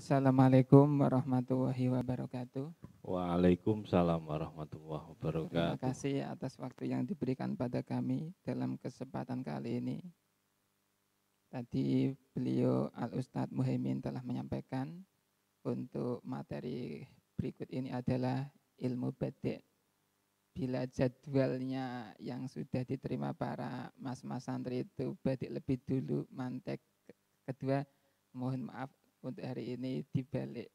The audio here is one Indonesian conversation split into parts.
Assalamualaikum warahmatullahi wabarakatuh. Waalaikumsalam warahmatullahi wabarakatuh. Terima kasih atas waktu yang diberikan pada kami dalam kesempatan kali ini. Tadi beliau Al Ustadz Muhaimin telah menyampaikan untuk materi berikut ini adalah ilmu batik. Bila jadwalnya yang sudah diterima para mas-mas santri itu batik lebih dulu, mantek kedua, mohon maaf untuk hari ini dibalik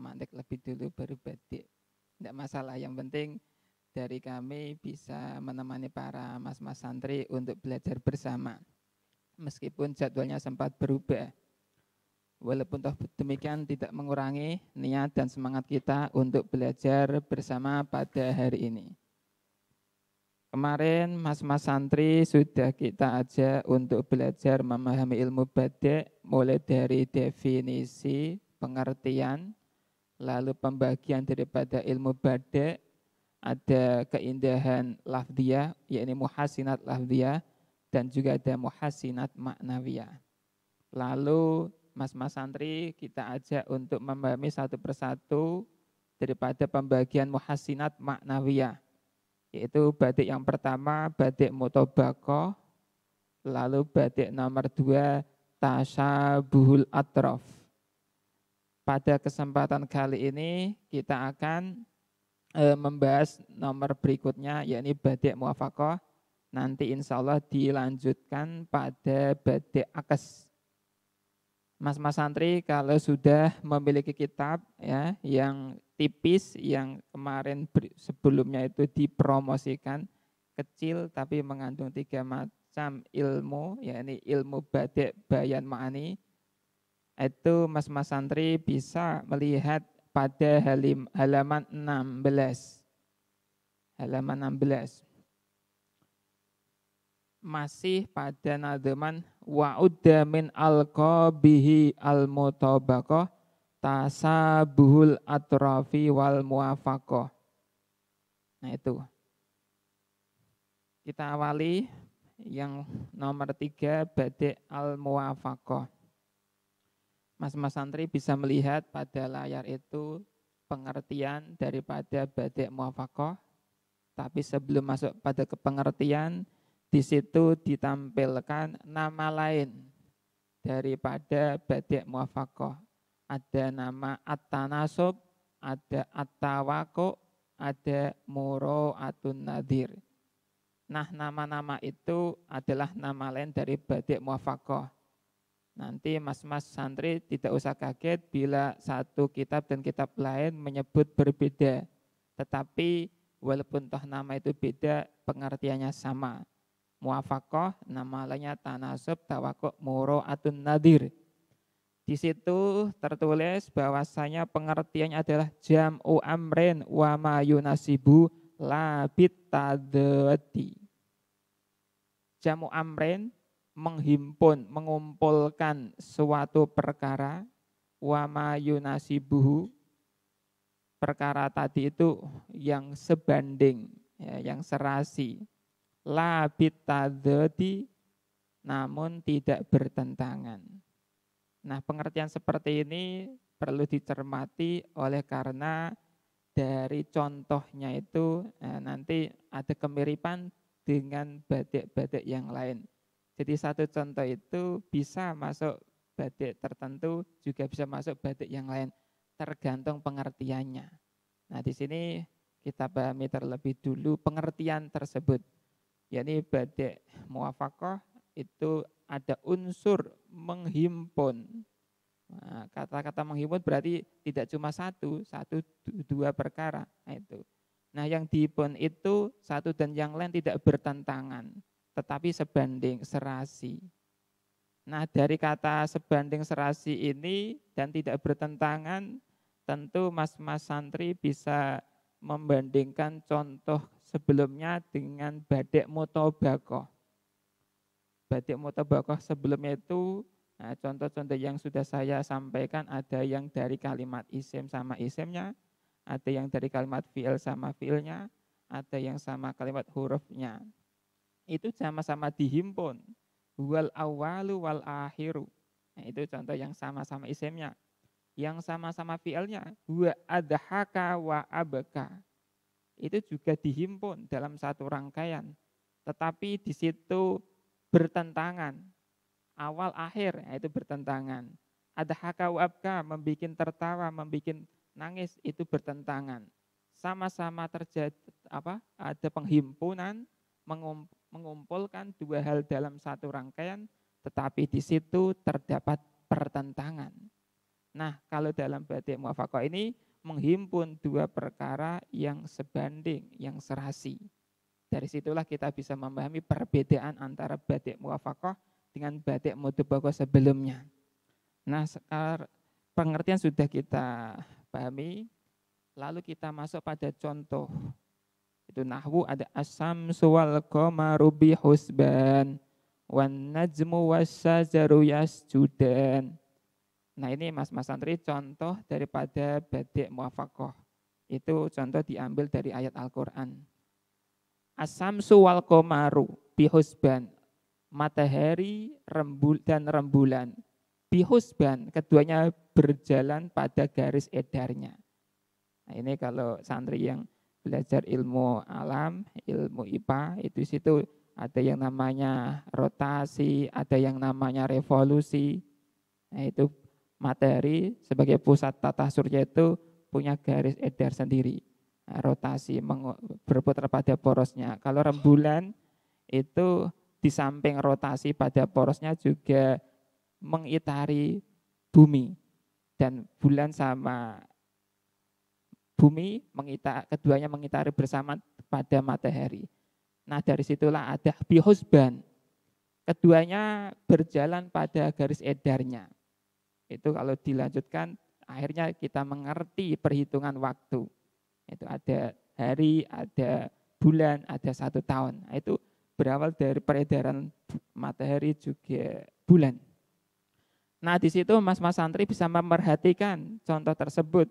mandek lebih dulu baru batik tidak masalah yang penting dari kami bisa menemani para mas-mas santri untuk belajar bersama meskipun jadwalnya sempat berubah walaupun toh demikian tidak mengurangi niat dan semangat kita untuk belajar bersama pada hari ini Kemarin mas-mas santri sudah kita ajak untuk belajar memahami ilmu badai mulai dari definisi, pengertian, lalu pembagian daripada ilmu badai ada keindahan lafdiyah, yakni muhasinat lafdiyah, dan juga ada muhasinat maknawiyah. Lalu mas-mas santri kita ajak untuk memahami satu persatu daripada pembagian muhasinat maknawiyah yaitu batik yang pertama batik motobako, lalu batik nomor dua tasha buhul atrof. Pada kesempatan kali ini kita akan e, membahas nomor berikutnya yakni batik muafakoh. Nanti insya Allah dilanjutkan pada batik akas mas-mas santri kalau sudah memiliki kitab ya yang tipis yang kemarin sebelumnya itu dipromosikan kecil tapi mengandung tiga macam ilmu yakni ilmu badek bayan ma'ani itu mas-mas santri bisa melihat pada halim, halaman 16 halaman 16 masih pada nademan wa udda min alqabihi al mutabaqah tasabuhul atrafi wal muwafaqah. Nah itu. Kita awali yang nomor tiga badai al muwafaqah. Mas-mas santri bisa melihat pada layar itu pengertian daripada badai muwafaqah. Tapi sebelum masuk pada kepengertian, di situ ditampilkan nama lain daripada badik muafakoh. Ada nama at ada atawako, ada muro atun nadir. Nah nama-nama itu adalah nama lain dari badik muafakoh. Nanti mas-mas santri tidak usah kaget bila satu kitab dan kitab lain menyebut berbeda. Tetapi walaupun toh nama itu beda, pengertiannya sama muafakoh, namanya tanasub, tawakuk, muro, atun nadir. Di situ tertulis bahwasanya pengertiannya adalah jam'u amren wa ma yunasibu labit tadati. Jam'u amren menghimpun, mengumpulkan suatu perkara wa ma yunasibuhu perkara tadi itu yang sebanding, ya, yang serasi labit tadodi namun tidak bertentangan. Nah pengertian seperti ini perlu dicermati oleh karena dari contohnya itu eh, nanti ada kemiripan dengan batik-batik yang lain. Jadi satu contoh itu bisa masuk batik tertentu, juga bisa masuk batik yang lain, tergantung pengertiannya. Nah di sini kita pahami terlebih dulu pengertian tersebut yakni badek muafakoh itu ada unsur menghimpun. Nah, kata-kata nah, menghimpun berarti tidak cuma satu, satu dua perkara nah, itu. Nah yang dihimpun itu satu dan yang lain tidak bertentangan, tetapi sebanding serasi. Nah dari kata sebanding serasi ini dan tidak bertentangan, tentu mas-mas santri bisa membandingkan contoh sebelumnya dengan batik mutobako. Batik bako sebelumnya itu nah, contoh-contoh yang sudah saya sampaikan ada yang dari kalimat isim sama isimnya, ada yang dari kalimat fi'il sama fi'ilnya, ada yang sama kalimat hurufnya. Itu sama-sama dihimpun. Wal awalu wal akhiru. Nah, itu contoh yang sama-sama isimnya. Yang sama-sama fi'ilnya. Wa adhaka wa abaka itu juga dihimpun dalam satu rangkaian. Tetapi di situ bertentangan. Awal akhir itu bertentangan. Ada haka wabka, membuat tertawa, membuat nangis itu bertentangan. Sama-sama terjadi apa? Ada penghimpunan, mengumpulkan dua hal dalam satu rangkaian, tetapi di situ terdapat pertentangan. Nah, kalau dalam batik muafakoh ini menghimpun dua perkara yang sebanding, yang serasi. Dari situlah kita bisa memahami perbedaan antara batik muafakoh dengan batik mutubakoh sebelumnya. Nah, pengertian sudah kita pahami, lalu kita masuk pada contoh. Itu nahwu ada asam suwal komarubi husban wan najmu wasajaru yasjudan Nah ini Mas Mas Santri contoh daripada badik muafakoh. Itu contoh diambil dari ayat Al-Quran. Asamsu wal komaru bihusban. Matahari rembul dan rembulan. Bihusban, keduanya berjalan pada garis edarnya. Nah ini kalau santri yang belajar ilmu alam, ilmu IPA, itu situ ada yang namanya rotasi, ada yang namanya revolusi. Nah itu materi sebagai pusat tata surya itu punya garis edar sendiri. Nah, rotasi berputar pada porosnya. Kalau rembulan itu di samping rotasi pada porosnya juga mengitari bumi dan bulan sama bumi mengita keduanya mengitari bersama pada matahari. Nah dari situlah ada bihusban. Keduanya berjalan pada garis edarnya. Itu kalau dilanjutkan akhirnya kita mengerti perhitungan waktu. Itu ada hari, ada bulan, ada satu tahun. Nah, itu berawal dari peredaran matahari juga bulan. Nah di situ mas-mas santri bisa memperhatikan contoh tersebut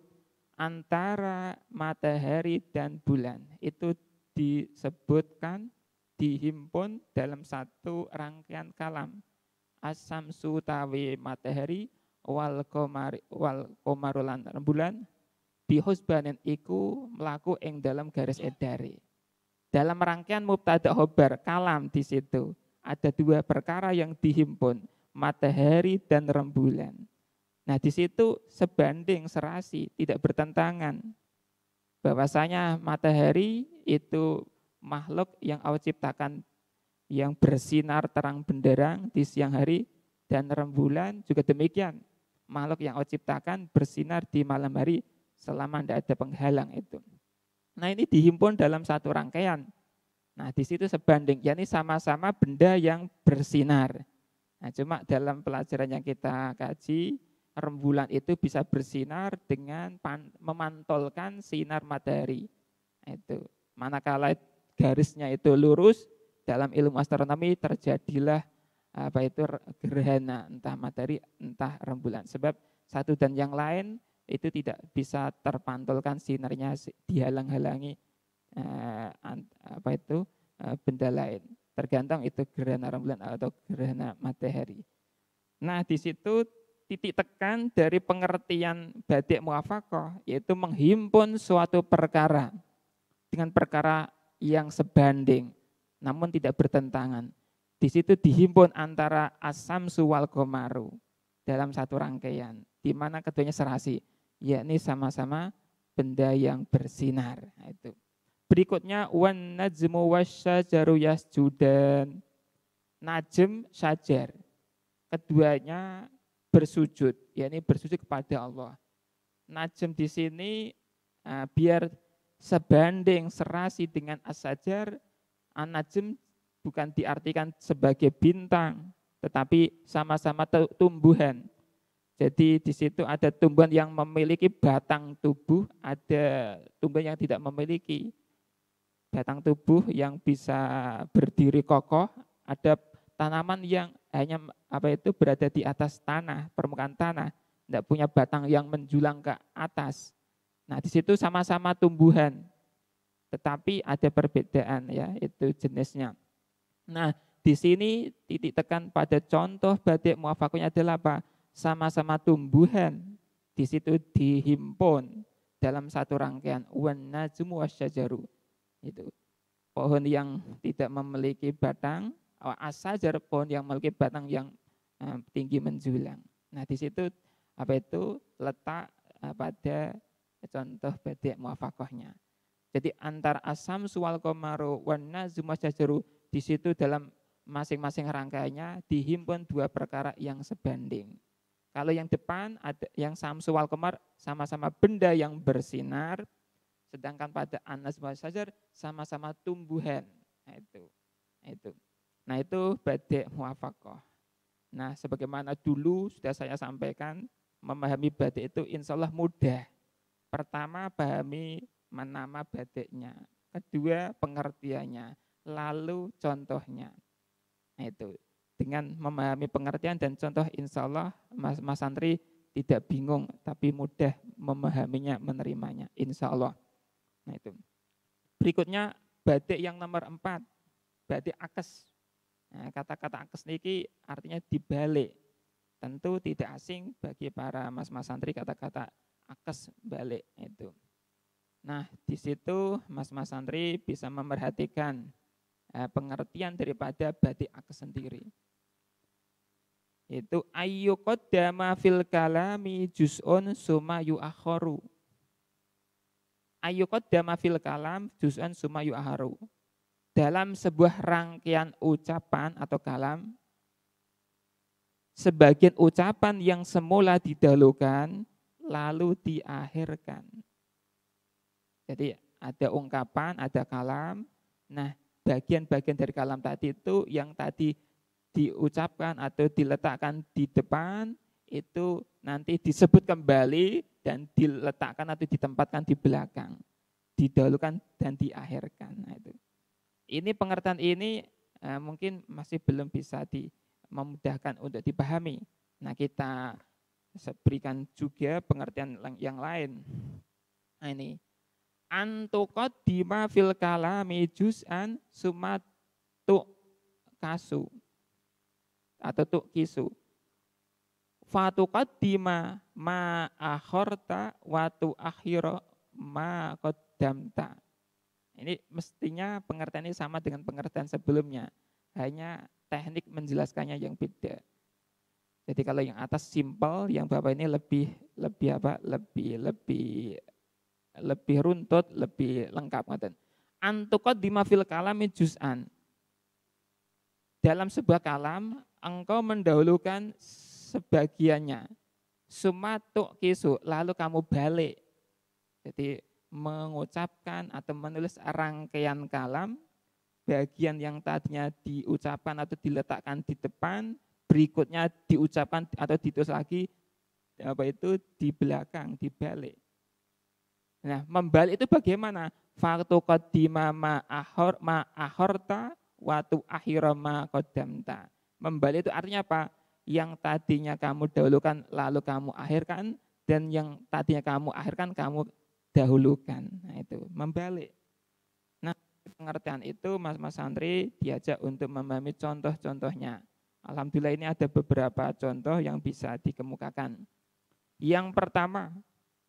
antara matahari dan bulan itu disebutkan dihimpun dalam satu rangkaian kalam asam sutawi matahari wal komar wal komarulan bulan bihusbanin iku melaku ing dalam garis edari. Dalam rangkaian mubtada hobar kalam di situ ada dua perkara yang dihimpun matahari dan rembulan. Nah di situ sebanding serasi tidak bertentangan. Bahwasanya matahari itu makhluk yang Allah ciptakan yang bersinar terang benderang di siang hari dan rembulan juga demikian makhluk yang Allah ciptakan bersinar di malam hari selama tidak ada penghalang itu. Nah ini dihimpun dalam satu rangkaian. Nah di situ sebanding, ini sama-sama benda yang bersinar. Nah cuma dalam pelajaran yang kita kaji, rembulan itu bisa bersinar dengan pan, memantulkan sinar matahari. Nah, itu manakala garisnya itu lurus, dalam ilmu astronomi terjadilah apa itu gerhana entah matahari entah rembulan sebab satu dan yang lain itu tidak bisa terpantulkan sinarnya dihalang-halangi eh, apa itu eh, benda lain tergantung itu gerhana rembulan atau gerhana matahari nah di situ titik tekan dari pengertian batik muafakoh yaitu menghimpun suatu perkara dengan perkara yang sebanding namun tidak bertentangan di situ dihimpun antara asam suwal komaru dalam satu rangkaian, di mana keduanya serasi, yakni sama-sama benda yang bersinar. Nah, itu. Berikutnya wan najmu wasyajaru yasjudan. Najm syajar. Keduanya bersujud, yakni bersujud kepada Allah. Najm di sini eh, biar sebanding serasi dengan asajar, as najm bukan diartikan sebagai bintang, tetapi sama-sama tumbuhan. Jadi di situ ada tumbuhan yang memiliki batang tubuh, ada tumbuhan yang tidak memiliki batang tubuh yang bisa berdiri kokoh, ada tanaman yang hanya apa itu berada di atas tanah, permukaan tanah, tidak punya batang yang menjulang ke atas. Nah, di situ sama-sama tumbuhan, tetapi ada perbedaan ya itu jenisnya. Nah, di sini titik tekan pada contoh batik muafakunya adalah apa? Sama-sama tumbuhan. Di situ dihimpun dalam satu rangkaian wan najmu wasyajaru. Itu. Pohon yang tidak memiliki batang, asajar pohon yang memiliki batang yang eh, tinggi menjulang. Nah, di situ apa itu letak eh, pada contoh batik muafakohnya. Jadi antara asam sual komaru wan najmu wasyajaru di situ dalam masing-masing rangkaiannya dihimpun dua perkara yang sebanding. Kalau yang depan ada yang samsu wal kemar, sama-sama benda yang bersinar, sedangkan pada anas wal sajar sama-sama tumbuhan. Nah itu, nah itu. Nah itu badek muafakoh. Nah sebagaimana dulu sudah saya sampaikan, memahami badek itu insya Allah mudah. Pertama pahami menama badeknya, kedua pengertiannya, lalu contohnya. Nah itu dengan memahami pengertian dan contoh insya Allah mas, mas santri tidak bingung tapi mudah memahaminya, menerimanya insya Allah. Nah itu. Berikutnya batik yang nomor empat, batik akes. Nah, kata-kata akes niki artinya dibalik. Tentu tidak asing bagi para mas-mas santri kata-kata akes balik nah itu. Nah, di situ mas-mas santri bisa memperhatikan Eh, pengertian daripada batik badi'ak sendiri. Itu kodama fil kalami juz'un suma Ayu kodama fil kalam juz'un suma yu'akhoru. Dalam sebuah rangkaian ucapan atau kalam, sebagian ucapan yang semula didalukan lalu diakhirkan. Jadi ada ungkapan, ada kalam. Nah, bagian-bagian dari kalam tadi itu yang tadi diucapkan atau diletakkan di depan itu nanti disebut kembali dan diletakkan atau ditempatkan di belakang, didahulukan dan diakhirkan. Nah, itu. Ini pengertian ini eh, mungkin masih belum bisa di, memudahkan untuk dipahami. Nah, kita berikan juga pengertian yang lain. Nah, ini antukot dima fil kalami juz'an sumat kasu atau tuk kisu fatukot dima ma akhorta watu akhiro ma kodamta ini mestinya pengertian ini sama dengan pengertian sebelumnya hanya teknik menjelaskannya yang beda jadi kalau yang atas simpel, yang bawah ini lebih lebih apa? Lebih lebih lebih runtut, lebih lengkap ngoten. Antukot dimafil kalami juz'an. Dalam sebuah kalam, engkau mendahulukan sebagiannya. Sumatuk kisu, lalu kamu balik. Jadi mengucapkan atau menulis rangkaian kalam, bagian yang tadinya diucapkan atau diletakkan di depan, berikutnya diucapkan atau ditulis lagi apa itu di belakang, di balik. Nah, membal itu bagaimana? Fartu qaddima ma ahor ma ahorta watu akhira ma qaddamta. Membal itu artinya apa? Yang tadinya kamu dahulukan lalu kamu akhirkan dan yang tadinya kamu akhirkan kamu dahulukan. Nah, itu membalik. Nah, pengertian itu mas-mas santri diajak untuk memahami contoh-contohnya. Alhamdulillah ini ada beberapa contoh yang bisa dikemukakan. Yang pertama,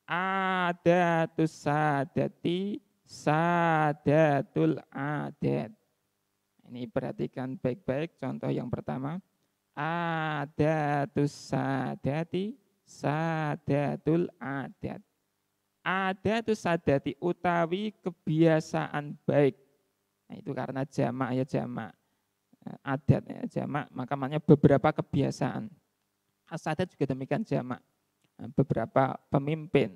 adatus sadati sadatul adat. Ini perhatikan baik-baik contoh yang pertama. Adatus sadati sadatul adat. Adatus sadati utawi kebiasaan baik. Nah, itu karena jamak ya jamak adat ya jamak maka beberapa kebiasaan. Asadat juga demikian jamak Eh, beberapa pemimpin.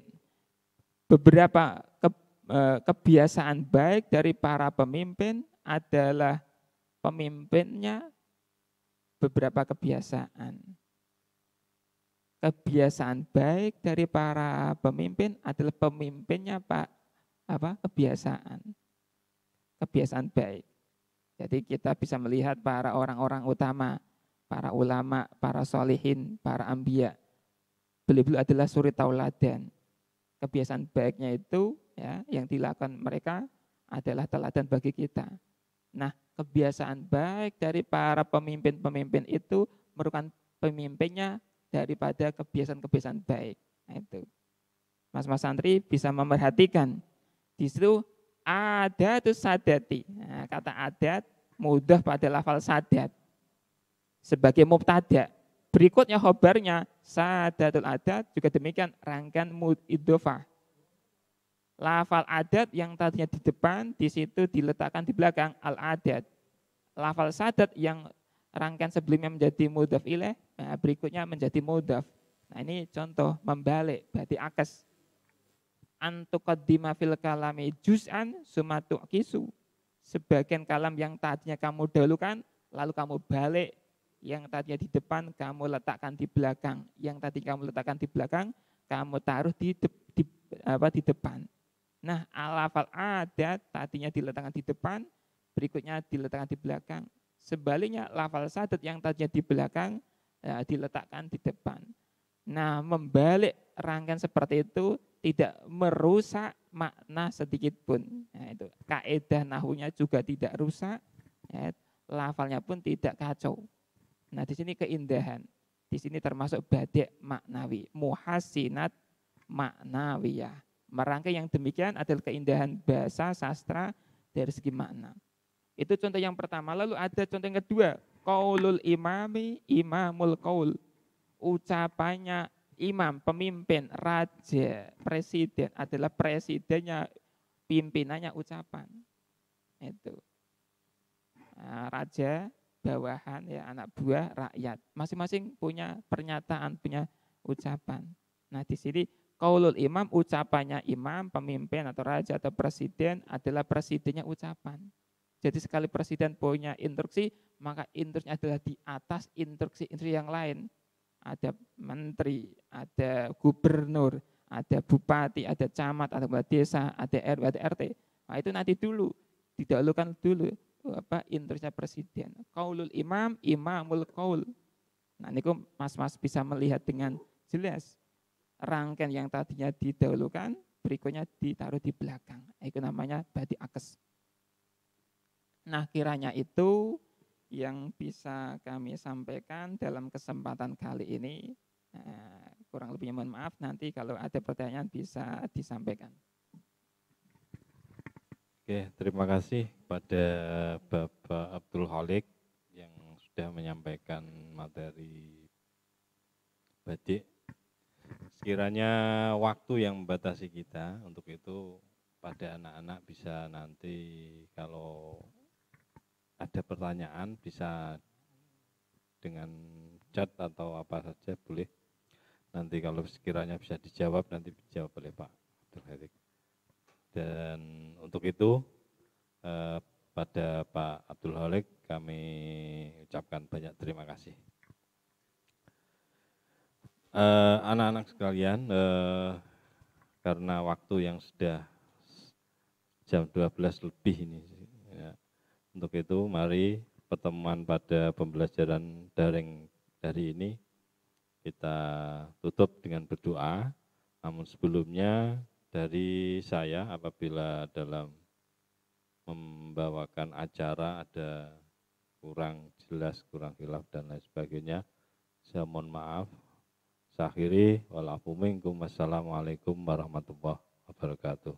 Beberapa ke, eh, kebiasaan baik dari para pemimpin adalah pemimpinnya beberapa kebiasaan. Kebiasaan baik dari para pemimpin adalah pemimpinnya Pak apa kebiasaan. Kebiasaan baik. Jadi kita bisa melihat para orang-orang utama, para ulama, para solihin, para ambia beliau adalah suri tauladan. Kebiasaan baiknya itu ya yang dilakukan mereka adalah teladan bagi kita. Nah, kebiasaan baik dari para pemimpin-pemimpin itu merupakan pemimpinnya daripada kebiasaan-kebiasaan baik. Nah, itu. Mas-mas santri bisa memperhatikan di situ ada itu sadati. Nah, kata adat mudah pada lafal sadat sebagai mubtada. Berikutnya hobarnya sadatul adat juga demikian rangkaian mud idofah. Lafal adat yang tadinya di depan, di situ diletakkan di belakang al-adat. Lafal sadat yang rangkaian sebelumnya menjadi mudaf ileh, nah berikutnya menjadi mudaf. Nah ini contoh membalik, berarti akas. Antuqaddima fil kalami juz'an sumatu kisu. Sebagian kalam yang tadinya kamu dahulukan, lalu kamu balik yang tadinya di depan kamu letakkan di belakang. Yang tadi kamu letakkan di belakang, kamu taruh di, de, di apa di depan. Nah, alafal adat tadinya diletakkan di depan, berikutnya diletakkan di belakang. Sebaliknya lafal sadat yang tadinya di belakang ya, diletakkan di depan. Nah, membalik rangkaian seperti itu tidak merusak makna sedikit pun. Nah, itu kaidah nahunya juga tidak rusak, ya, lafalnya pun tidak kacau. Nah, di sini keindahan. Di sini termasuk badik maknawi, muhasinat maknawi ya Merangkai yang demikian adalah keindahan bahasa sastra dari segi makna. Itu contoh yang pertama. Lalu ada contoh yang kedua, kaulul imami imamul kaul Ucapannya imam, pemimpin, raja, presiden adalah presidennya pimpinannya ucapan. Itu. Nah, raja bawahan ya anak buah rakyat masing-masing punya pernyataan punya ucapan nah di sini kaulul imam ucapannya imam pemimpin atau raja atau presiden adalah presidennya ucapan jadi sekali presiden punya instruksi maka instruksinya adalah di atas instruksi-instruksi yang lain ada menteri ada gubernur ada bupati ada camat ada desa ada rw ada rt nah itu nanti dulu didahulukan dulu apa interestnya presiden. Kaulul imam, imamul kaul. Nah ini mas-mas bisa melihat dengan jelas rangkaian yang tadinya didahulukan, berikutnya ditaruh di belakang. Itu namanya badi akes. Nah kiranya itu yang bisa kami sampaikan dalam kesempatan kali ini. Nah, kurang lebihnya mohon maaf, nanti kalau ada pertanyaan bisa disampaikan. Oke, terima kasih pada Bapak Abdul Halik yang sudah menyampaikan materi badik. Sekiranya waktu yang membatasi kita, untuk itu pada anak-anak bisa nanti kalau ada pertanyaan bisa dengan chat atau apa saja boleh. Nanti kalau sekiranya bisa dijawab nanti dijawab oleh Pak Abdul Halik. Dan untuk itu eh, pada Pak Abdul Halik kami ucapkan banyak terima kasih. anak eh, anak-anak sekalian, eh, karena waktu yang sudah jam 12 lebih ini. Ya. Untuk itu mari pertemuan pada pembelajaran daring dari ini kita tutup dengan berdoa. Namun sebelumnya dari saya apabila dalam membawakan acara ada kurang jelas, kurang hilaf dan lain sebagainya. Saya mohon maaf. Sahiri walafumingkum, Wassalamualaikum warahmatullahi wabarakatuh.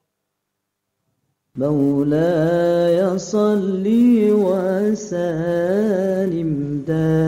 مولاي صل وسلم